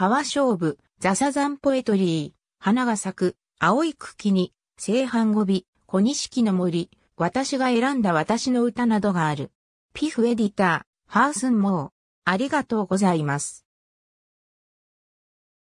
川勝負、ザサザンポエトリー、花が咲く、青い茎に、正反語尾、小錦の森、私が選んだ私の歌などがある。ピフエディター、ハースンモー、ありがとうございます。